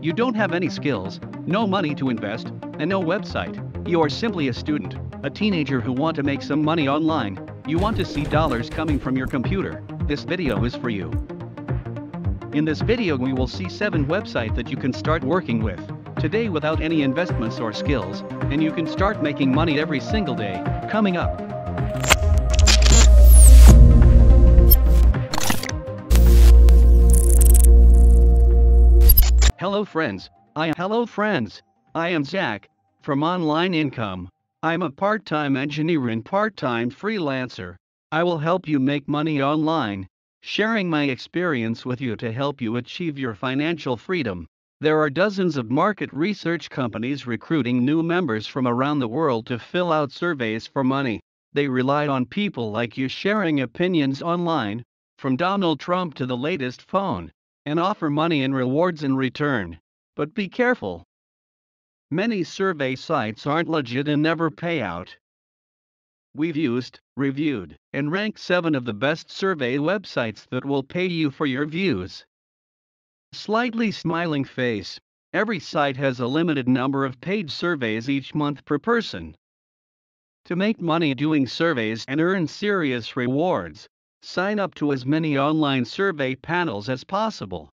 You don't have any skills, no money to invest, and no website. You are simply a student, a teenager who want to make some money online. You want to see dollars coming from your computer. This video is for you. In this video we will see 7 website that you can start working with today without any investments or skills, and you can start making money every single day, coming up. Hello friends, I hello friends. I am Zach from Online Income. I'm a part-time engineer and part-time freelancer. I will help you make money online, sharing my experience with you to help you achieve your financial freedom. There are dozens of market research companies recruiting new members from around the world to fill out surveys for money. They rely on people like you sharing opinions online, from Donald Trump to the latest phone and offer money and rewards in return. But be careful. Many survey sites aren't legit and never pay out. We've used, reviewed, and ranked 7 of the best survey websites that will pay you for your views. Slightly smiling face. Every site has a limited number of paid surveys each month per person. To make money doing surveys and earn serious rewards, sign up to as many online survey panels as possible.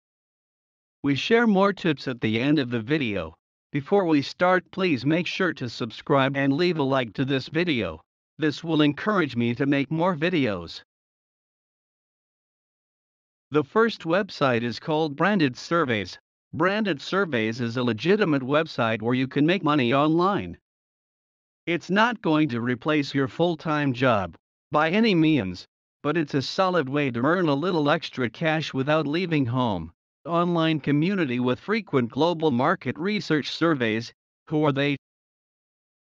We share more tips at the end of the video. Before we start please make sure to subscribe and leave a like to this video. This will encourage me to make more videos. The first website is called Branded Surveys. Branded Surveys is a legitimate website where you can make money online. It's not going to replace your full-time job, by any means, but it's a solid way to earn a little extra cash without leaving home. Online community with frequent global market research surveys. Who are they?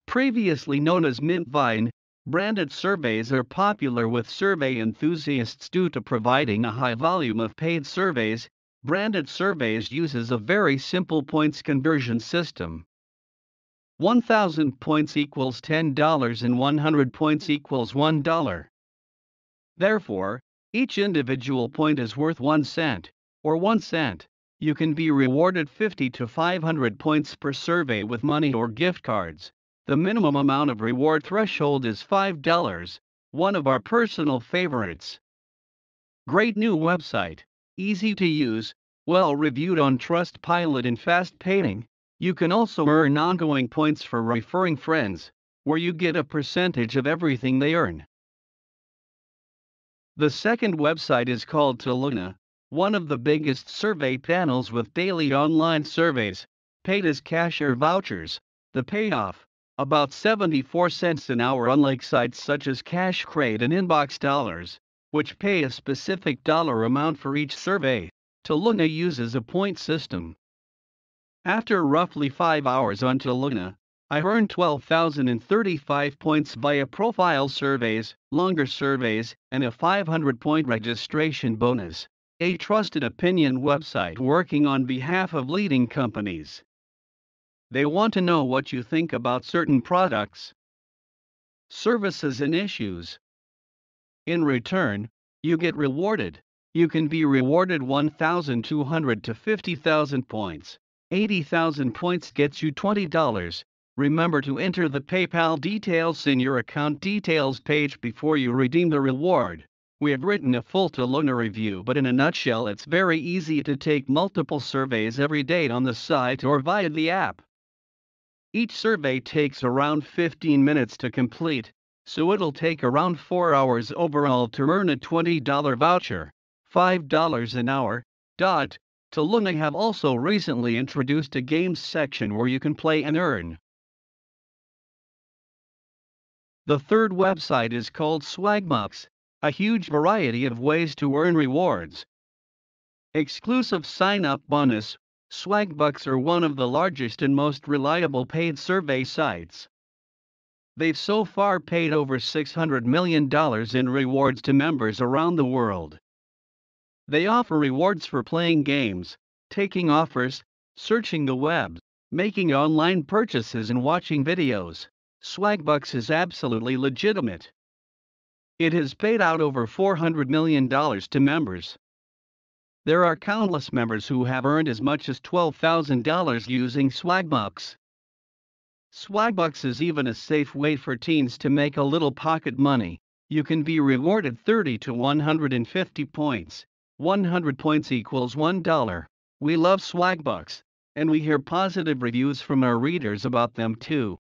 Previously known as Mintvine, branded surveys are popular with survey enthusiasts due to providing a high volume of paid surveys. Branded surveys uses a very simple points conversion system. 1000 points equals $10 and 100 points equals $1. Therefore, each individual point is worth 1 cent, or 1 cent. You can be rewarded 50 to 500 points per survey with money or gift cards. The minimum amount of reward threshold is $5, one of our personal favorites. Great new website, easy to use, well reviewed on Trustpilot and fast paying. You can also earn ongoing points for referring friends, where you get a percentage of everything they earn. The second website is called Taluna, one of the biggest survey panels with daily online surveys, paid as cash or vouchers. The payoff, about 74 cents an hour unlike sites such as Cash Crate and Inbox Dollars, which pay a specific dollar amount for each survey. Taluna uses a point system. After roughly five hours on Taluna, I earned 12,035 points via profile surveys, longer surveys, and a 500 point registration bonus. A trusted opinion website working on behalf of leading companies. They want to know what you think about certain products, services, and issues. In return, you get rewarded. You can be rewarded 1,200 to 50,000 points. 80,000 points gets you $20. Remember to enter the PayPal details in your account details page before you redeem the reward. We have written a full Telona review but in a nutshell it's very easy to take multiple surveys every day on the site or via the app. Each survey takes around 15 minutes to complete, so it'll take around 4 hours overall to earn a $20 voucher, $5 an hour. Dot, Telona have also recently introduced a games section where you can play and earn. The third website is called Swagmux, a huge variety of ways to earn rewards. Exclusive sign-up bonus, Swagbucks are one of the largest and most reliable paid survey sites. They've so far paid over $600 million in rewards to members around the world. They offer rewards for playing games, taking offers, searching the web, making online purchases and watching videos. Swagbucks is absolutely legitimate. It has paid out over $400 million to members. There are countless members who have earned as much as $12,000 using Swagbucks. Swagbucks is even a safe way for teens to make a little pocket money. You can be rewarded 30 to 150 points. 100 points equals $1. We love Swagbucks, and we hear positive reviews from our readers about them too.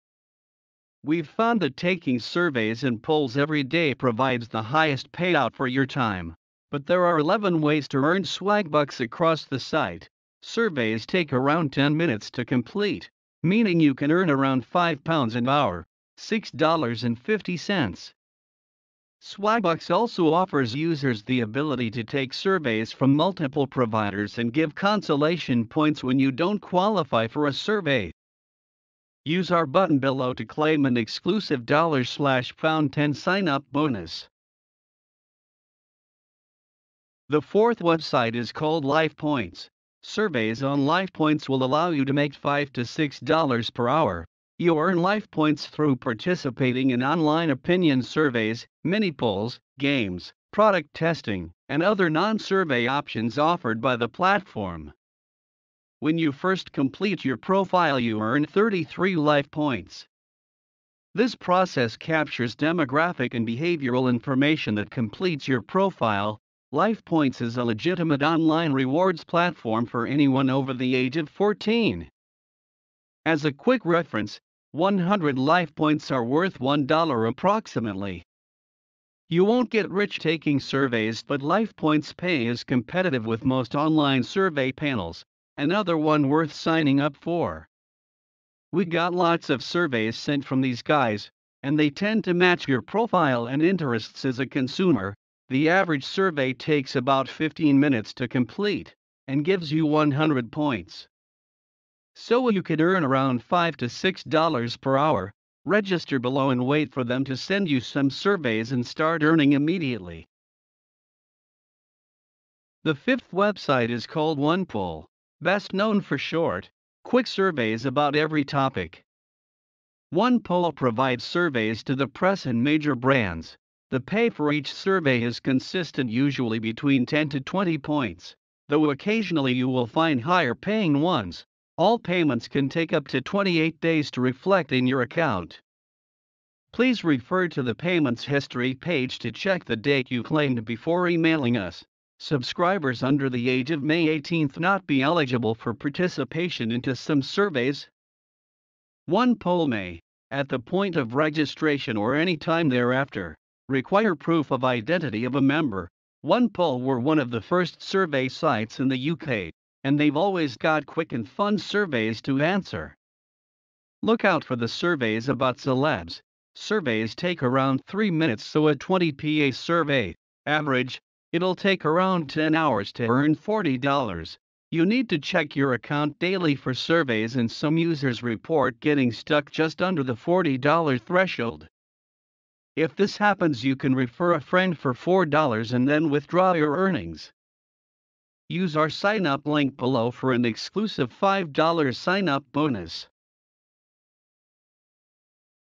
We've found that taking surveys and polls every day provides the highest payout for your time. But there are 11 ways to earn swag bucks across the site. Surveys take around 10 minutes to complete, meaning you can earn around £5 an hour, $6.50. Swagbucks also offers users the ability to take surveys from multiple providers and give consolation points when you don't qualify for a survey. Use our button below to claim an exclusive dollar slash found 10 sign up bonus. The fourth website is called LifePoints. Surveys on LifePoints will allow you to make 5 dollars to $6 per hour. You earn LifePoints through participating in online opinion surveys, mini polls, games, product testing, and other non survey options offered by the platform. When you first complete your profile, you earn 33 life points. This process captures demographic and behavioral information that completes your profile. LifePoints is a legitimate online rewards platform for anyone over the age of 14. As a quick reference, 100 LifePoints are worth $1 approximately. You won't get rich taking surveys, but LifePoints pay is competitive with most online survey panels, another one worth signing up for. We got lots of surveys sent from these guys, and they tend to match your profile and interests as a consumer. The average survey takes about 15 minutes to complete and gives you 100 points. So you could earn around 5 to 6 dollars per hour. Register below and wait for them to send you some surveys and start earning immediately. The fifth website is called OnePoll best known for short, quick surveys about every topic. One poll provides surveys to the press and major brands. The pay for each survey is consistent, usually between 10 to 20 points, though occasionally you will find higher paying ones. All payments can take up to 28 days to reflect in your account. Please refer to the payments history page to check the date you claimed before emailing us subscribers under the age of May 18th not be eligible for participation into some surveys. One poll may, at the point of registration or any time thereafter, require proof of identity of a member. One poll were one of the first survey sites in the UK, and they've always got quick and fun surveys to answer. Look out for the surveys about celebs. Surveys take around 3 minutes so a 20 PA survey, average, It'll take around 10 hours to earn $40. You need to check your account daily for surveys and some users report getting stuck just under the $40 threshold. If this happens you can refer a friend for $4 and then withdraw your earnings. Use our sign up link below for an exclusive $5 sign up bonus.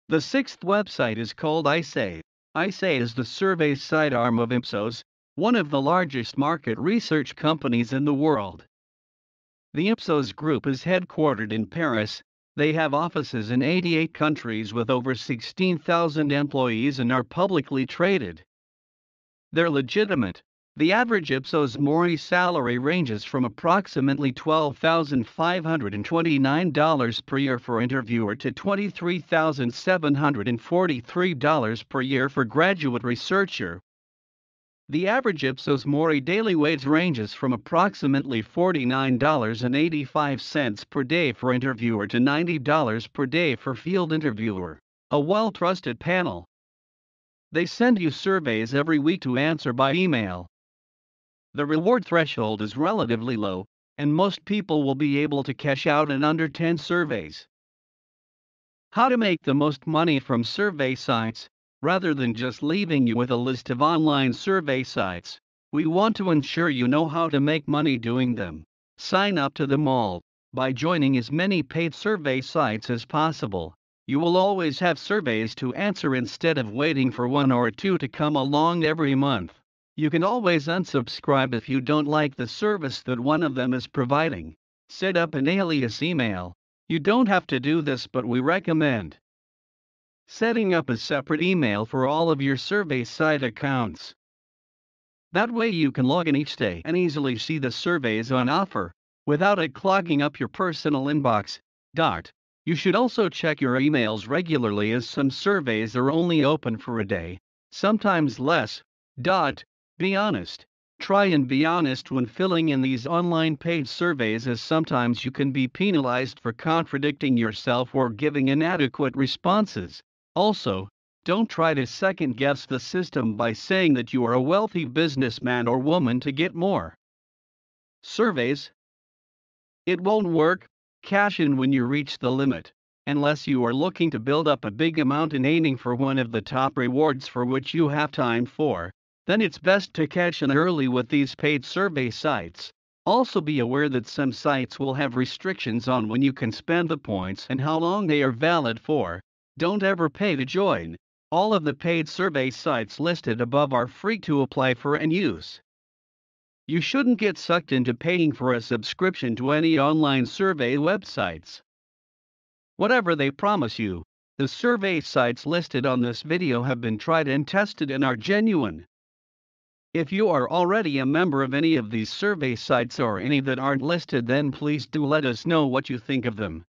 The sixth website is called iSay. iSay is the survey sidearm of Ipsos, one of the largest market research companies in the world. The Ipsos Group is headquartered in Paris. They have offices in 88 countries with over 16,000 employees and are publicly traded. They're legitimate. The average Ipsos Mori salary ranges from approximately $12,529 per year for interviewer to $23,743 per year for graduate researcher, the average Ipsos Mori daily wage ranges from approximately $49.85 per day for interviewer to $90 per day for field interviewer, a well trusted panel. They send you surveys every week to answer by email. The reward threshold is relatively low, and most people will be able to cash out in under 10 surveys. How to make the most money from survey sites. Rather than just leaving you with a list of online survey sites, we want to ensure you know how to make money doing them. Sign up to them all by joining as many paid survey sites as possible. You will always have surveys to answer instead of waiting for one or two to come along every month. You can always unsubscribe if you don't like the service that one of them is providing. Set up an alias email. You don't have to do this, but we recommend setting up a separate email for all of your survey site accounts. That way you can log in each day and easily see the surveys on offer, without it clogging up your personal inbox. Dart. You should also check your emails regularly as some surveys are only open for a day, sometimes less. Dot. Be honest. Try and be honest when filling in these online paid surveys as sometimes you can be penalized for contradicting yourself or giving inadequate responses. Also, don't try to second guess the system by saying that you are a wealthy businessman or woman to get more. Surveys It won't work, cash in when you reach the limit, unless you are looking to build up a big amount and aiming for one of the top rewards for which you have time for, then it's best to cash in early with these paid survey sites. Also be aware that some sites will have restrictions on when you can spend the points and how long they are valid for, don't ever pay to join. All of the paid survey sites listed above are free to apply for and use. You shouldn't get sucked into paying for a subscription to any online survey websites. Whatever they promise you, the survey sites listed on this video have been tried and tested and are genuine. If you are already a member of any of these survey sites or any that aren't listed then please do let us know what you think of them.